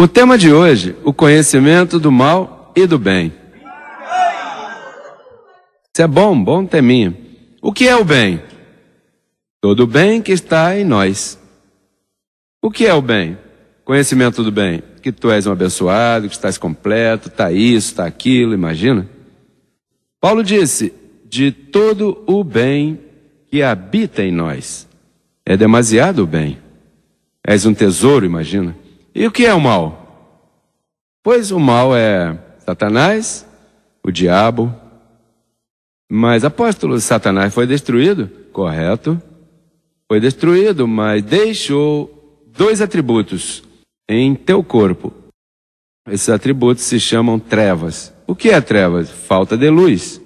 O tema de hoje, o conhecimento do mal e do bem. Isso é bom, bom teminho. O que é o bem? Todo o bem que está em nós. O que é o bem? Conhecimento do bem. Que tu és um abençoado, que estás completo, está isso, está aquilo, imagina. Paulo disse: de todo o bem que habita em nós. É demasiado o bem. És um tesouro, imagina. E o que é o mal? Pois o mal é Satanás, o diabo. Mas apóstolo, Satanás foi destruído, correto? Foi destruído, mas deixou dois atributos em teu corpo. Esses atributos se chamam trevas. O que é trevas? Falta de luz.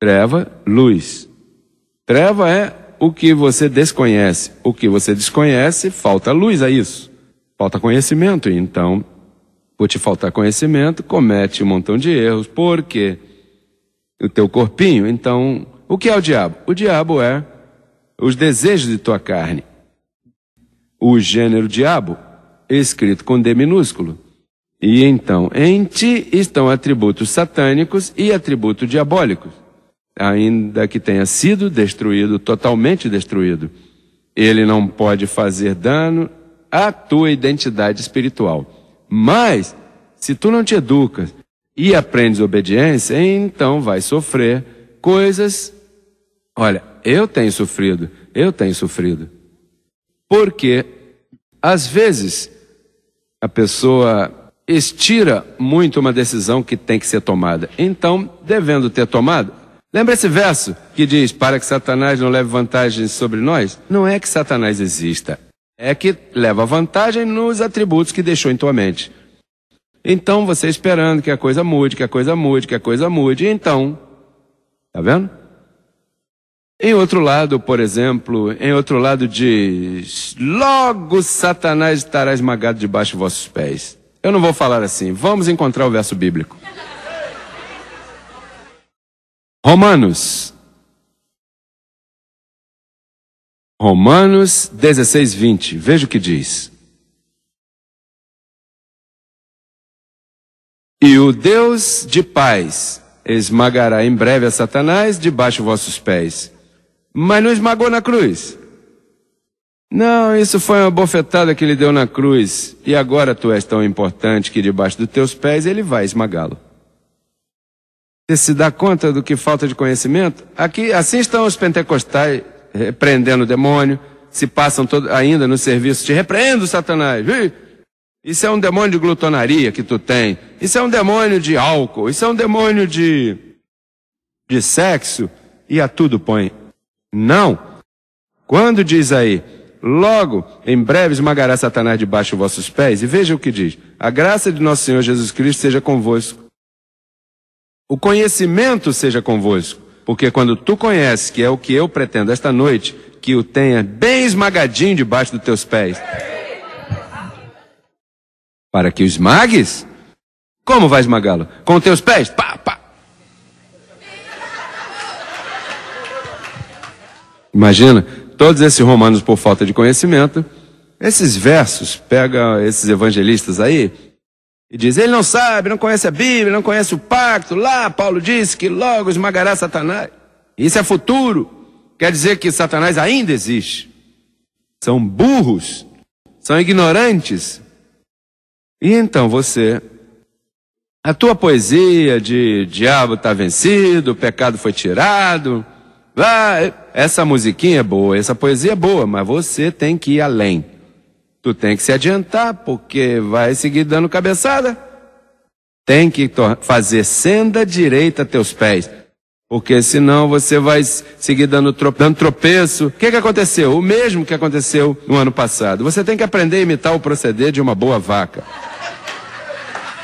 Treva, luz. Treva é o que você desconhece. O que você desconhece, falta luz a é isso. Falta conhecimento, então, por te faltar conhecimento, comete um montão de erros, porque o teu corpinho, então, o que é o diabo? O diabo é os desejos de tua carne. O gênero diabo, escrito com D minúsculo. E então, em ti estão atributos satânicos e atributos diabólicos, ainda que tenha sido destruído, totalmente destruído. Ele não pode fazer dano a tua identidade espiritual. Mas, se tu não te educas e aprendes obediência, então vai sofrer coisas. Olha, eu tenho sofrido, eu tenho sofrido. Porque, às vezes, a pessoa estira muito uma decisão que tem que ser tomada. Então, devendo ter tomado, lembra esse verso que diz: Para que Satanás não leve vantagens sobre nós? Não é que Satanás exista, é que leva vantagem nos atributos que deixou em tua mente. Então você esperando que a coisa mude, que a coisa mude, que a coisa mude, então, tá vendo? Em outro lado, por exemplo, em outro lado diz: Logo Satanás estará esmagado debaixo de vossos pés. Eu não vou falar assim, vamos encontrar o verso bíblico. Romanos Romanos 16, 20. Veja o que diz. E o Deus de paz esmagará em breve a Satanás debaixo de vossos pés. Mas não esmagou na cruz. Não, isso foi uma bofetada que ele deu na cruz. E agora tu és tão importante que debaixo dos teus pés ele vai esmagá-lo. Você se dá conta do que falta de conhecimento? Aqui, assim estão os pentecostais, é, repreendendo o demônio, se passam todo, ainda no serviço, te repreendo, Satanás. Ih! Isso é um demônio de glutonaria que tu tem. Isso é um demônio de álcool. Isso é um demônio de, de sexo. E a tudo põe. Não. Quando diz aí, logo, em breve esmagará Satanás debaixo de vossos pés. E veja o que diz. A graça de nosso Senhor Jesus Cristo seja convosco. O conhecimento seja convosco. Porque quando tu conheces, que é o que eu pretendo esta noite, que o tenha bem esmagadinho debaixo dos teus pés. Para que o esmagues? Como vai esmagá-lo? Com teus pés? Pá, pá. Imagina, todos esses romanos por falta de conhecimento, esses versos, pega esses evangelistas aí, e diz: ele não sabe, não conhece a Bíblia, não conhece o pacto. Lá, Paulo disse que logo esmagará Satanás. Isso é futuro. Quer dizer que Satanás ainda existe. São burros, são ignorantes. E então você, a tua poesia de diabo está vencido, o pecado foi tirado. Ah, essa musiquinha é boa, essa poesia é boa, mas você tem que ir além. Tu tem que se adiantar, porque vai seguir dando cabeçada. Tem que fazer senda direita a teus pés. Porque senão você vai seguir dando, trope dando tropeço. O que, que aconteceu? O mesmo que aconteceu no ano passado. Você tem que aprender a imitar o proceder de uma boa vaca.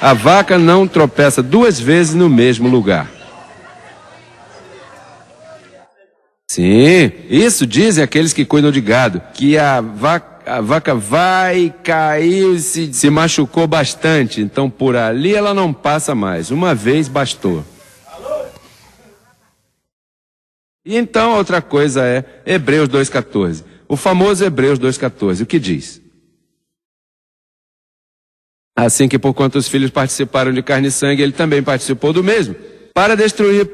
A vaca não tropeça duas vezes no mesmo lugar. Sim, isso dizem aqueles que cuidam de gado, que a vaca a vaca vai, caiu, se, se machucou bastante. Então por ali ela não passa mais. Uma vez bastou. E então outra coisa é Hebreus 2,14. O famoso Hebreus 2,14, o que diz? Assim que por quanto os filhos participaram de carne e sangue, ele também participou do mesmo, para destruir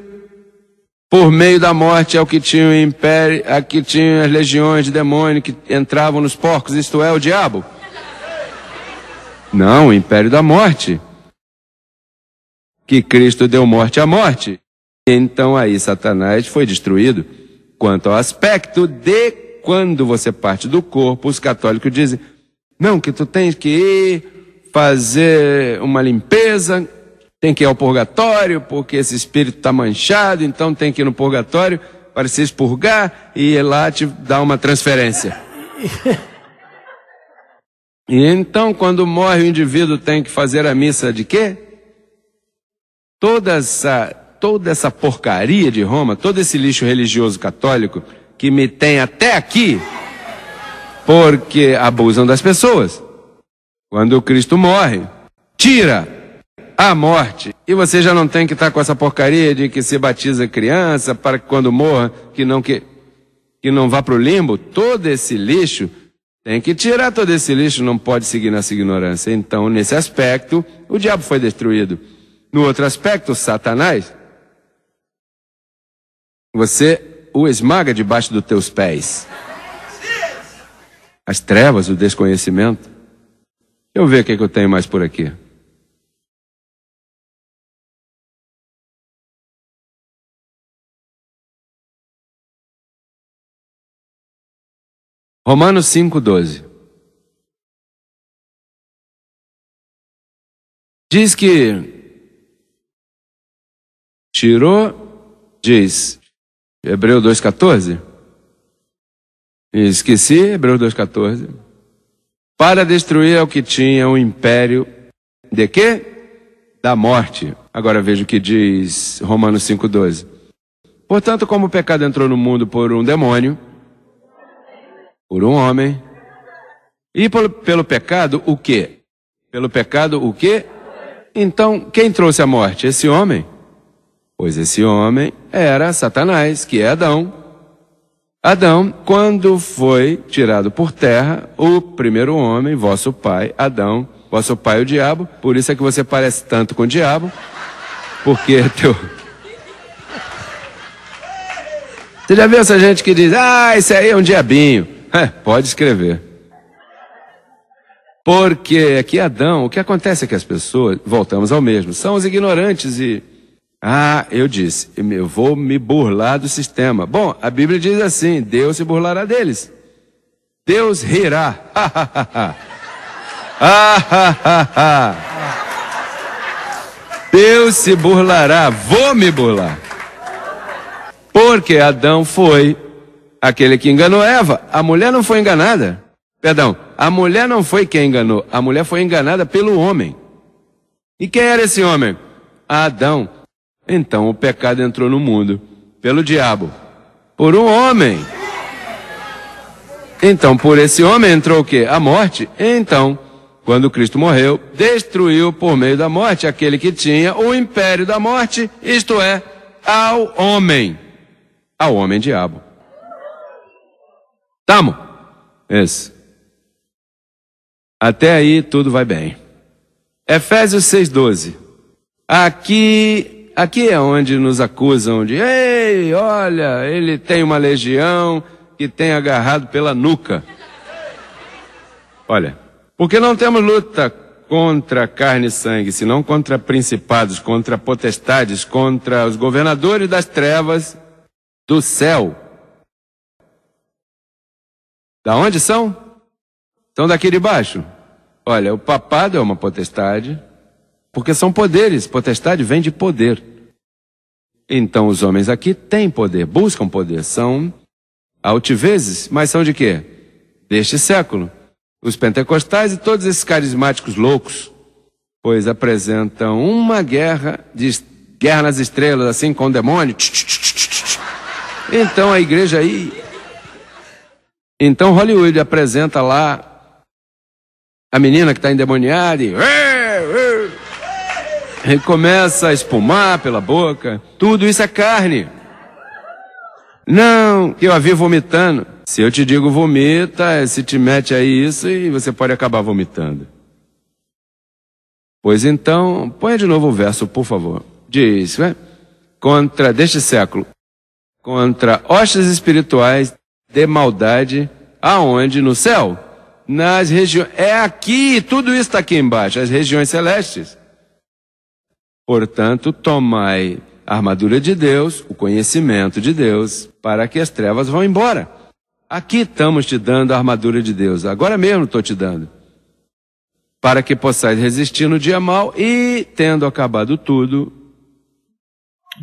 por meio da morte é o que tinha o império, a é que tinha as legiões de demônio que entravam nos porcos, isto é, o diabo. Não, o império da morte. Que Cristo deu morte à morte. Então aí Satanás foi destruído. Quanto ao aspecto de quando você parte do corpo, os católicos dizem: não, que tu tens que ir fazer uma limpeza tem que ir ao purgatório, porque esse espírito está manchado, então tem que ir no purgatório para se expurgar e ir lá te dar uma transferência. E então, quando morre, o indivíduo tem que fazer a missa de quê? Toda essa, toda essa porcaria de Roma, todo esse lixo religioso católico que me tem até aqui, porque abusam das pessoas. Quando o Cristo morre, tira à morte. E você já não tem que estar tá com essa porcaria de que se batiza criança para que quando morra, que não, que, que não vá para o limbo. Todo esse lixo, tem que tirar todo esse lixo, não pode seguir nessa ignorância. Então, nesse aspecto, o diabo foi destruído. No outro aspecto, Satanás, você o esmaga debaixo dos teus pés. As trevas, o desconhecimento. Deixa eu ver o que, é que eu tenho mais por aqui. Romanos 5,12. Diz que tirou, diz, Hebreu 2,14. Esqueci, Hebreus 2,14. Para destruir ao que tinha o um império de quê? Da morte. Agora veja o que diz Romanos 5,12. Portanto, como o pecado entrou no mundo por um demônio, por um homem. E pelo, pelo pecado, o quê? Pelo pecado, o quê? Então, quem trouxe a morte? Esse homem? Pois esse homem era Satanás, que é Adão. Adão, quando foi tirado por terra, o primeiro homem, vosso pai, Adão, vosso pai o diabo, por isso é que você parece tanto com o diabo, porque é teu. Você já viu essa gente que diz, ah, esse aí é um diabinho. É, pode escrever. Porque aqui Adão, o que acontece é que as pessoas, voltamos ao mesmo, são os ignorantes e. Ah, eu disse, eu vou me burlar do sistema. Bom, a Bíblia diz assim: Deus se burlará deles. Deus rirá. Ah, Deus se burlará, vou me burlar. Porque Adão foi aquele que enganou Eva. A mulher não foi enganada. Perdão, a mulher não foi quem enganou, a mulher foi enganada pelo homem. E quem era esse homem? Adão. Então o pecado entrou no mundo pelo diabo, por um homem. Então, por esse homem entrou o quê? A morte. Então, quando Cristo morreu, destruiu por meio da morte aquele que tinha o império da morte, isto é, ao homem, ao homem diabo. Tamo! Isso. Até aí tudo vai bem. Efésios 6,12. Aqui, aqui é onde nos acusam de, ei, olha, ele tem uma legião que tem agarrado pela nuca. Olha, porque não temos luta contra carne e sangue, senão contra principados, contra potestades, contra os governadores das trevas do céu da onde são? São daqui de baixo. Olha, o papado é uma potestade, porque são poderes. Potestade vem de poder. Então os homens aqui têm poder, buscam poder, são altivezes, mas são de quê? Deste século. Os pentecostais e todos esses carismáticos loucos, pois apresentam uma guerra, de guerra nas estrelas, assim, com o demônio. Então a igreja aí então Hollywood apresenta lá a menina que está endemoniada e, e começa a espumar pela boca. Tudo isso é carne. Não, que eu a vi vomitando. Se eu te digo vomita, é, se te mete aí isso e você pode acabar vomitando. Pois então, põe de novo o verso, por favor. Diz, né? Contra deste século, contra hostes espirituais de maldade, aonde? No céu. Nas regiões. É aqui, tudo isso está aqui embaixo, as regiões celestes. Portanto, tomai a armadura de Deus, o conhecimento de Deus, para que as trevas vão embora. Aqui estamos te dando a armadura de Deus, agora mesmo estou te dando. Para que possais resistir no dia mal e, tendo acabado tudo.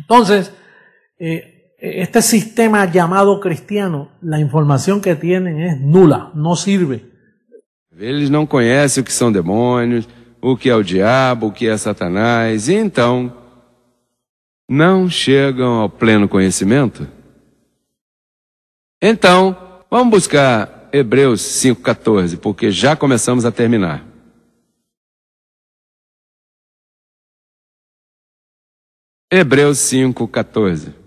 Então, eh, este sistema llamado cristiano, la información que tienen es nula, no sirve. Eles não conhecem o que são demônios, o que é o diabo, o que é Satanás, e então não chegam ao pleno conhecimento. Então, vamos buscar Hebreus 5,14, porque já começamos a terminar. Hebreus 5,14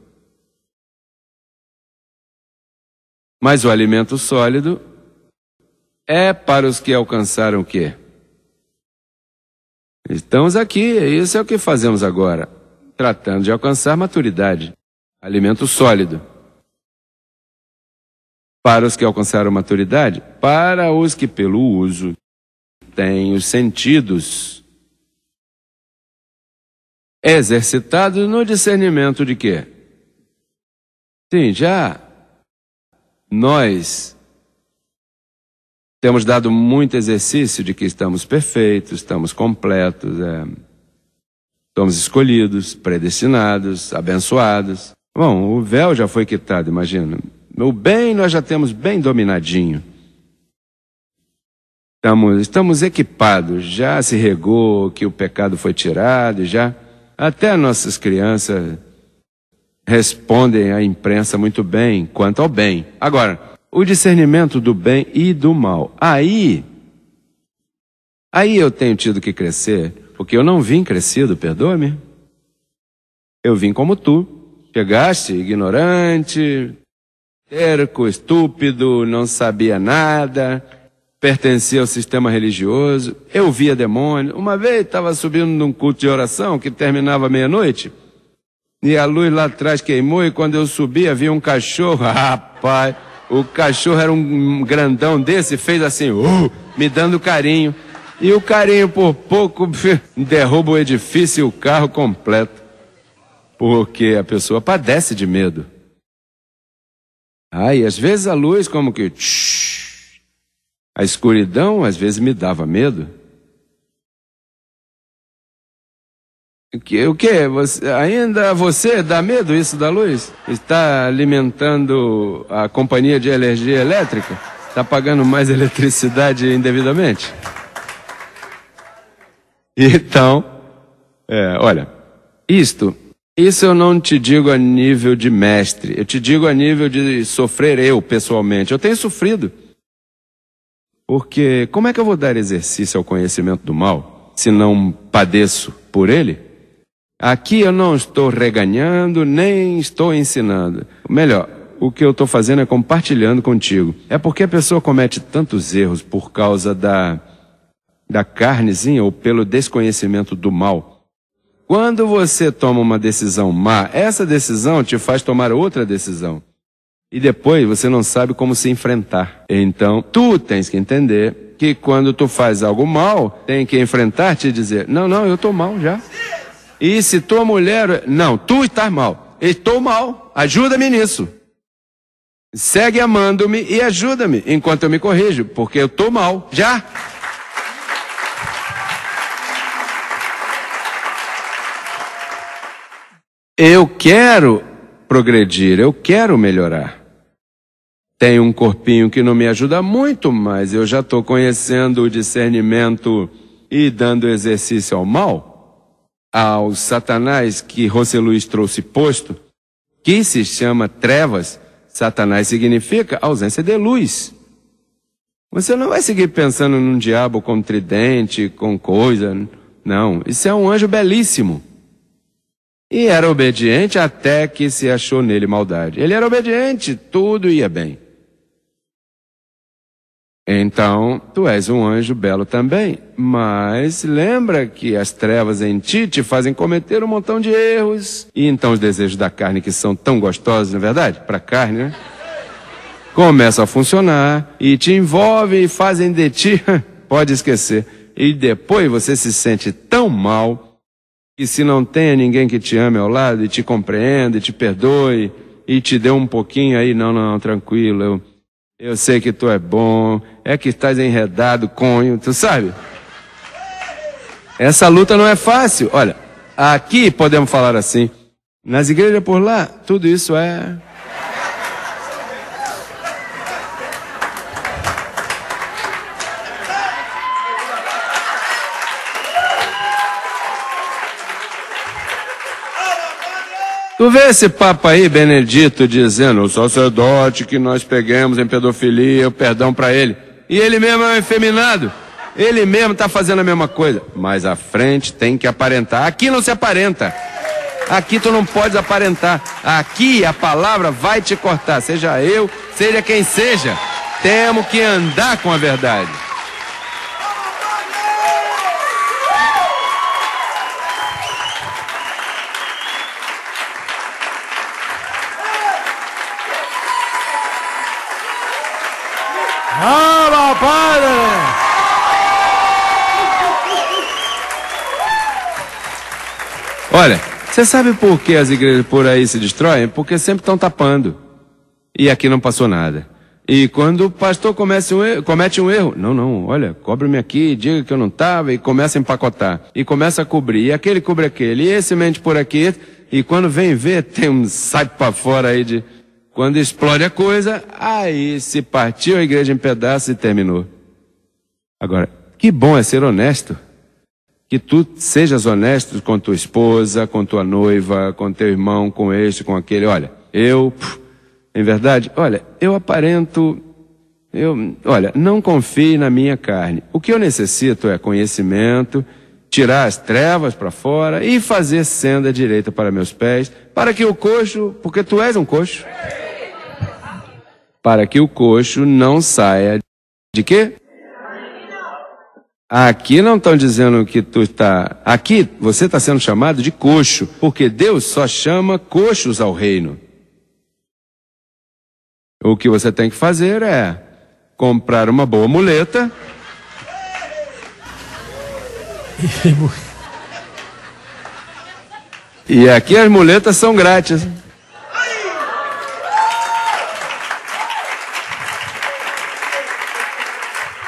Mas o alimento sólido é para os que alcançaram o quê? Estamos aqui, isso é o que fazemos agora, tratando de alcançar maturidade. Alimento sólido. Para os que alcançaram maturidade, para os que pelo uso têm os sentidos exercitados no discernimento de quê? Sim, já nós temos dado muito exercício de que estamos perfeitos, estamos completos, é, somos escolhidos, predestinados, abençoados. Bom, o véu já foi quitado, imagina. O bem nós já temos bem dominadinho. Estamos, estamos equipados, já se regou que o pecado foi tirado, já. Até nossas crianças respondem à imprensa muito bem quanto ao bem. Agora, o discernimento do bem e do mal. Aí, aí eu tenho tido que crescer, porque eu não vim crescido, perdoa-me. Eu vim como tu. Chegaste ignorante, terco, estúpido, não sabia nada, pertencia ao sistema religioso, eu via demônio. Uma vez estava subindo num culto de oração que terminava meia-noite. E a luz lá atrás queimou e quando eu subi havia um cachorro. Rapaz, o cachorro era um grandão desse, fez assim, uh, me dando carinho. E o carinho por pouco derruba o edifício e o carro completo. Porque a pessoa padece de medo. Ah, às vezes a luz como que... Tsh, a escuridão às vezes me dava medo. O que? O que? Você, ainda você dá medo isso da luz? Está alimentando a companhia de energia elétrica? Está pagando mais eletricidade indevidamente? Então, é, olha, isto, isso eu não te digo a nível de mestre, eu te digo a nível de sofrer eu pessoalmente. Eu tenho sofrido. Porque como é que eu vou dar exercício ao conhecimento do mal se não padeço por ele? Aqui eu não estou reganhando, nem estou ensinando. Melhor, o que eu estou fazendo é compartilhando contigo. É porque a pessoa comete tantos erros por causa da, da carnezinha ou pelo desconhecimento do mal. Quando você toma uma decisão má, essa decisão te faz tomar outra decisão. E depois você não sabe como se enfrentar. Então, tu tens que entender que quando tu faz algo mal, tem que enfrentar-te e dizer: Não, não, eu estou mal já e se tua mulher. Não, tu estás mal. Estou mal, ajuda-me nisso. Segue amando-me e ajuda-me enquanto eu me corrijo, porque eu estou mal. Já! Eu quero progredir, eu quero melhorar. Tenho um corpinho que não me ajuda muito, mas eu já estou conhecendo o discernimento e dando exercício ao mal ao Satanás que José Luiz trouxe posto, que se chama trevas, Satanás significa ausência de luz. Você não vai seguir pensando num diabo com tridente, com coisa. Não, isso é um anjo belíssimo. E era obediente até que se achou nele maldade. Ele era obediente, tudo ia bem. Então, tu és um anjo belo também, mas lembra que as trevas em ti te fazem cometer um montão de erros. E então os desejos da carne, que são tão gostosos, na é verdade, para a carne, né? Começa a funcionar e te envolve e fazem de ti, pode esquecer. E depois você se sente tão mal que se não tem ninguém que te ame ao lado e te compreenda e te perdoe e te dê um pouquinho aí, não, não, não tranquilo, eu eu sei que tu é bom, é que estás enredado, conho, tu sabe? Essa luta não é fácil. Olha, aqui podemos falar assim. Nas igrejas por lá, tudo isso é Tu vê esse papa aí, Benedito, dizendo, o sacerdote que nós peguemos em pedofilia, o perdão para ele. E ele mesmo é um efeminado. Ele mesmo está fazendo a mesma coisa. Mas à frente tem que aparentar. Aqui não se aparenta. Aqui tu não podes aparentar. Aqui a palavra vai te cortar, seja eu, seja quem seja. Temos que andar com a verdade. Olha, você sabe por que as igrejas por aí se destroem? Porque sempre estão tapando. E aqui não passou nada. E quando o pastor comete um, erro, comete um erro, não, não, olha, cobre-me aqui, diga que eu não estava, e começa a empacotar, e começa a cobrir, e aquele cobre aquele, e esse mente por aqui, e quando vem ver, tem um sai para fora aí de. Quando explode a coisa, aí se partiu a igreja em pedaços e terminou. Agora, que bom é ser honesto que tu sejas honesto com tua esposa, com tua noiva, com teu irmão, com este, com aquele. Olha, eu, em verdade, olha, eu aparento, eu, olha, não confie na minha carne. O que eu necessito é conhecimento, tirar as trevas para fora e fazer senda direita para meus pés, para que o coxo, porque tu és um coxo, para que o coxo não saia de quê? Aqui não estão dizendo que tu está. Aqui você está sendo chamado de coxo, porque Deus só chama coxos ao reino. O que você tem que fazer é comprar uma boa muleta. E aqui as muletas são grátis.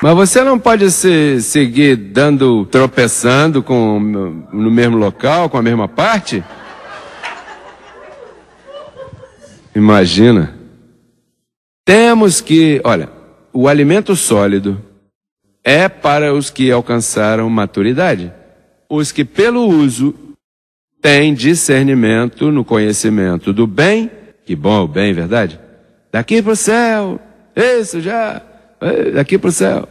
Mas você não pode se seguir dando, tropeçando com, no mesmo local, com a mesma parte? Imagina. Temos que, olha, o alimento sólido é para os que alcançaram maturidade. Os que, pelo uso, têm discernimento no conhecimento do bem, que bom é o bem, é verdade? Daqui para o céu, isso já, é, daqui para o céu.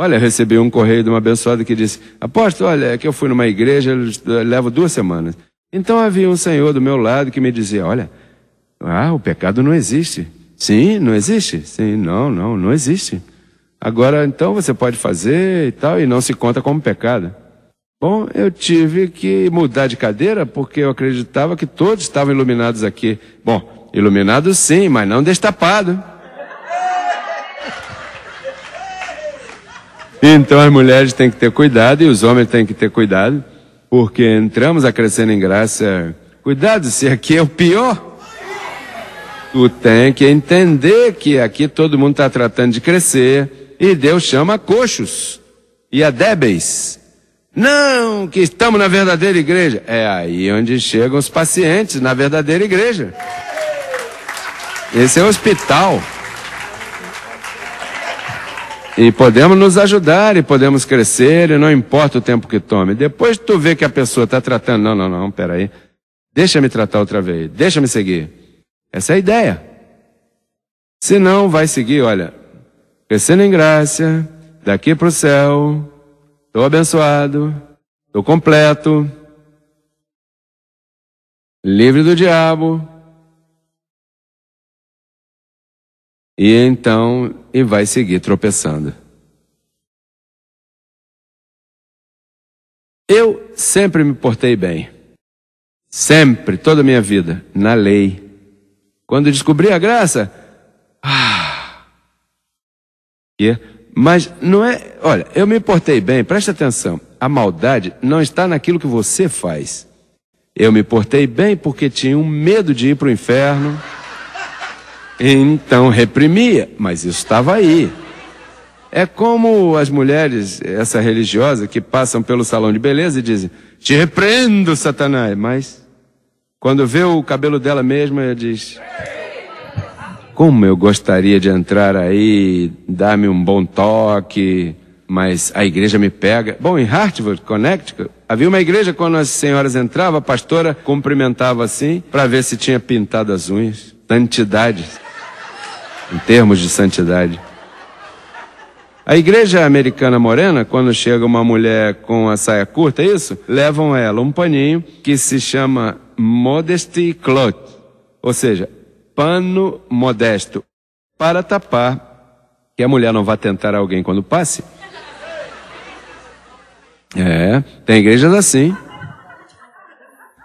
Olha, recebi um correio de uma abençoada que disse: Apóstolo, olha, é que eu fui numa igreja, eh, levo duas semanas. Então havia um senhor do meu lado que me dizia: Olha, ah, o pecado não existe. Sim, não existe? Sim, não, não, não existe. Agora, então você pode fazer e tal, e não se conta como pecado. Bom, eu tive que mudar de cadeira porque eu acreditava que todos estavam iluminados aqui. Bom, iluminados sim, mas não destapado. Então as mulheres têm que ter cuidado e os homens têm que ter cuidado, porque entramos a crescendo em graça. Cuidado, se aqui é o pior. Tu tem que entender que aqui todo mundo está tratando de crescer e Deus chama coxos e a débeis. Não, que estamos na verdadeira igreja. É aí onde chegam os pacientes, na verdadeira igreja. Esse é o hospital. E podemos nos ajudar e podemos crescer, e não importa o tempo que tome. Depois tu vê que a pessoa está tratando, não, não, não, peraí. Deixa-me tratar outra vez, deixa-me seguir. Essa é a ideia. Se não, vai seguir, olha, crescendo em graça, daqui para o céu, estou abençoado, estou completo, livre do diabo, E então, e vai seguir tropeçando. Eu sempre me portei bem. Sempre, toda a minha vida, na lei. Quando descobri a graça, ah, yeah. mas não é. Olha, eu me portei bem, preste atenção. A maldade não está naquilo que você faz. Eu me portei bem porque tinha um medo de ir para o inferno. Então reprimia, mas isso estava aí. É como as mulheres, essa religiosa, que passam pelo salão de beleza e dizem: Te repreendo, Satanás. Mas quando vê o cabelo dela mesma, ela diz: Como eu gostaria de entrar aí, dar-me um bom toque, mas a igreja me pega. Bom, em Hartford, Connecticut, havia uma igreja quando as senhoras entravam, a pastora cumprimentava assim para ver se tinha pintado as unhas. Santidade em termos de santidade. A igreja americana morena, quando chega uma mulher com a saia curta, é isso? Levam ela um paninho que se chama modesty cloth, ou seja, pano modesto, para tapar que a mulher não vá tentar alguém quando passe. É, tem igrejas assim.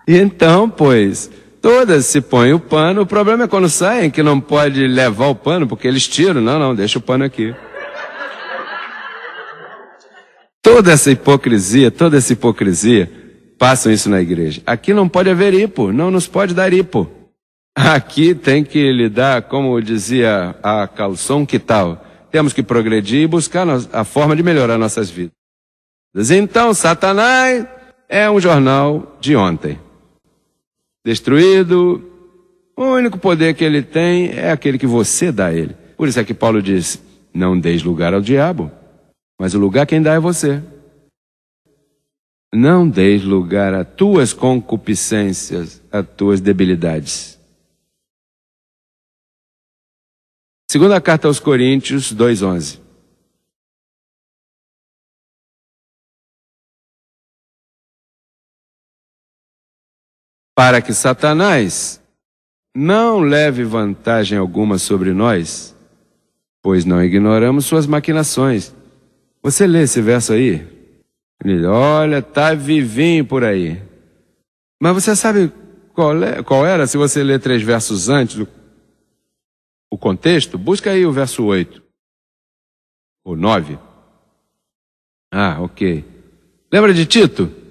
Então, pois, Todas se põem o pano, o problema é quando saem que não pode levar o pano, porque eles tiram. Não, não, deixa o pano aqui. Toda essa hipocrisia, toda essa hipocrisia, passam isso na igreja. Aqui não pode haver hipo, não nos pode dar hipo. Aqui tem que lidar, como dizia a Calção, que tal? Temos que progredir e buscar a forma de melhorar nossas vidas. Então, Satanás é um jornal de ontem destruído. O único poder que ele tem é aquele que você dá a ele. Por isso é que Paulo diz: não deis lugar ao diabo, mas o lugar quem dá é você. Não deis lugar a tuas concupiscências, a tuas debilidades. Segunda carta aos Coríntios 2:11. para que Satanás não leve vantagem alguma sobre nós, pois não ignoramos suas maquinações. Você lê esse verso aí? Ele, olha, tá vivinho por aí. Mas você sabe qual, é, qual era, se você ler três versos antes do o contexto? Busca aí o verso 8. Ou 9. Ah, ok. Lembra de Tito?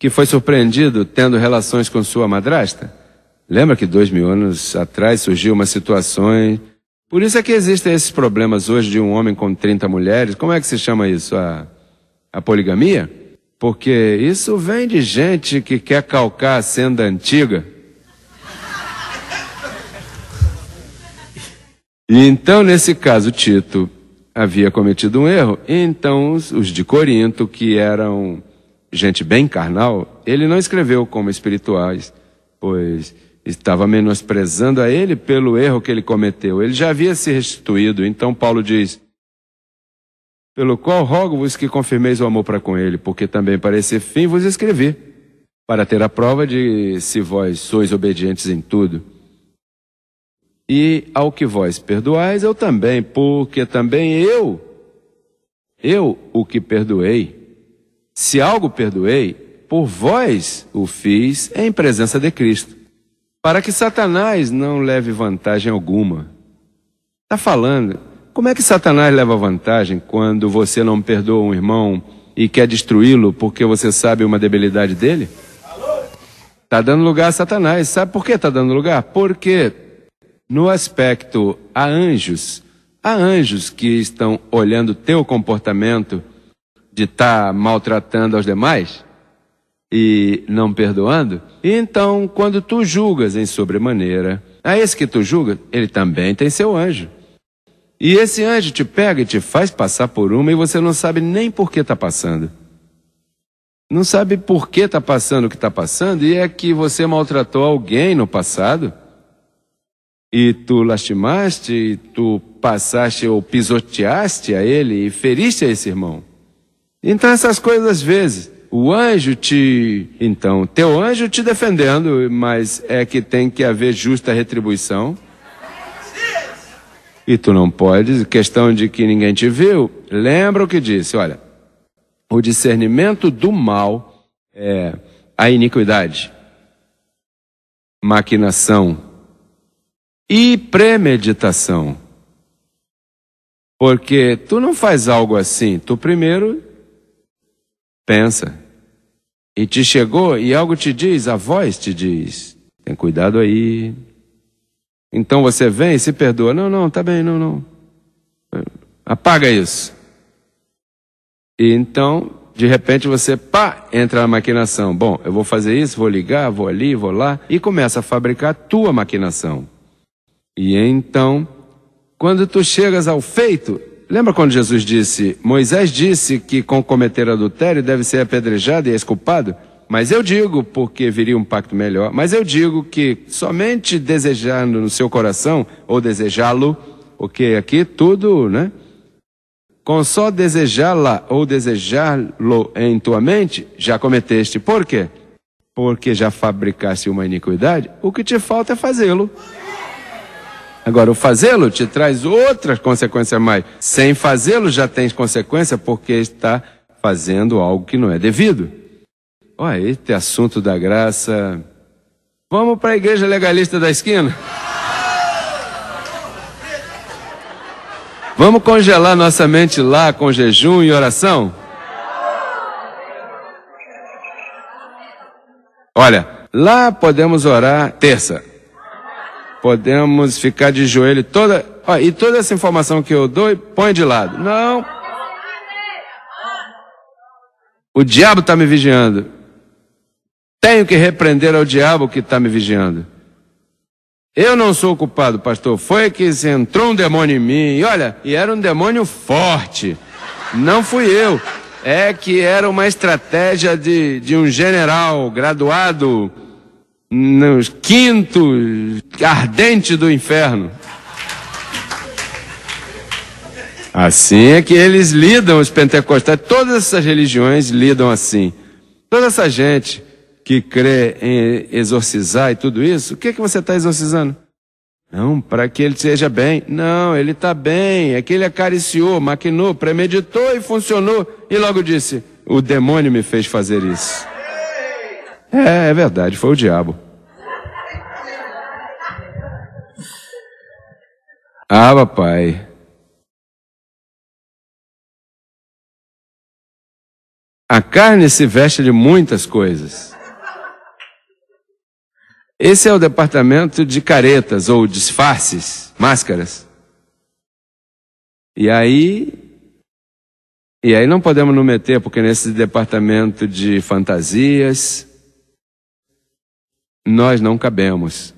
que foi surpreendido tendo relações com sua madrasta? Lembra que dois mil anos atrás surgiu uma situação. Por isso é que existem esses problemas hoje de um homem com 30 mulheres. Como é que se chama isso? A, a poligamia? Porque isso vem de gente que quer calcar a senda antiga. E então, nesse caso, Tito havia cometido um erro. Então, os de Corinto, que eram gente bem carnal, ele não escreveu como espirituais, pois estava menosprezando a ele pelo erro que ele cometeu. Ele já havia se restituído. Então Paulo diz: Pelo qual rogo-vos que confirmeis o amor para com ele, porque também para esse fim vos escrevi, para ter a prova de se vós sois obedientes em tudo. E ao que vós perdoais, eu também, porque também eu, eu o que perdoei se algo perdoei, por vós o fiz em presença de Cristo, para que Satanás não leve vantagem alguma. Está falando, como é que Satanás leva vantagem quando você não perdoa um irmão e quer destruí-lo porque você sabe uma debilidade dele? Está dando lugar a Satanás. Sabe por que está dando lugar? Porque no aspecto a anjos, há anjos que estão olhando teu comportamento de estar tá maltratando aos demais e não perdoando, e então quando tu julgas em sobremaneira, a esse que tu julga ele também tem seu anjo. E esse anjo te pega e te faz passar por uma e você não sabe nem por que está passando. Não sabe por que está passando o que está passando e é que você maltratou alguém no passado e tu lastimaste, e tu passaste ou pisoteaste a ele e feriste a esse irmão. Então essas coisas às vezes, o anjo te, então, teu anjo te defendendo, mas é que tem que haver justa retribuição. E tu não podes, questão de que ninguém te viu, lembra o que disse, olha, o discernimento do mal é a iniquidade, maquinação e premeditação. Porque tu não faz algo assim, tu primeiro pensa. E te chegou e algo te diz, a voz te diz: tem cuidado aí. Então você vem e se perdoa: não, não, tá bem, não, não. Apaga isso. E então, de repente você, pá, entra na maquinação. Bom, eu vou fazer isso, vou ligar, vou ali, vou lá. E começa a fabricar a tua maquinação. E então, quando tu chegas ao feito, Lembra quando Jesus disse: Moisés disse que com cometer adultério deve ser apedrejado e esculpado, Mas eu digo, porque viria um pacto melhor, mas eu digo que somente desejando no seu coração, ou desejá-lo, porque aqui tudo, né? Com só desejá-la ou desejá-lo em tua mente, já cometeste. Por quê? Porque já fabricaste uma iniquidade, o que te falta é fazê-lo. Agora, o fazê-lo te traz outras consequências a mais. Sem fazê-lo já tens consequência porque está fazendo algo que não é devido. Olha, esse assunto da graça. Vamos para a igreja legalista da esquina? Vamos congelar nossa mente lá com jejum e oração? Olha, lá podemos orar terça, Podemos ficar de joelho toda. Ó, e toda essa informação que eu dou, põe de lado. Não. O diabo está me vigiando. Tenho que repreender ao diabo que está me vigiando. Eu não sou culpado, pastor. Foi que entrou um demônio em mim. E olha, e era um demônio forte. Não fui eu. É que era uma estratégia de, de um general graduado nos quintos ardentes do inferno. Assim é que eles lidam, os pentecostais, todas essas religiões lidam assim. Toda essa gente que crê em exorcizar e tudo isso, o que, é que você está exorcizando? Não, para que ele seja bem. Não, ele está bem, é que ele acariciou, maquinou, premeditou e funcionou. E logo disse: o demônio me fez fazer isso. É, é verdade, foi o diabo. Ah, papai. A carne se veste de muitas coisas. Esse é o departamento de caretas ou disfarces, máscaras. E aí. E aí não podemos nos meter, porque nesse departamento de fantasias, nós não cabemos.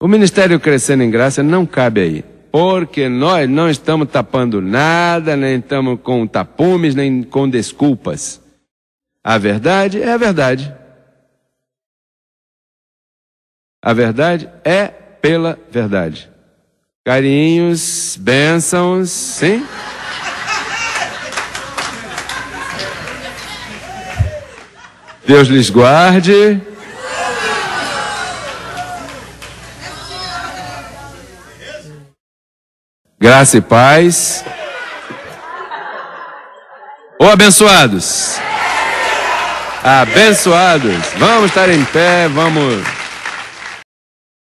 O ministério crescendo em graça não cabe aí, porque nós não estamos tapando nada, nem estamos com tapumes, nem com desculpas. A verdade é a verdade. A verdade é pela verdade. Carinhos, bênçãos, sim? Deus lhes guarde. Graça e paz. Ou oh, abençoados. Abençoados. Vamos estar em pé, vamos.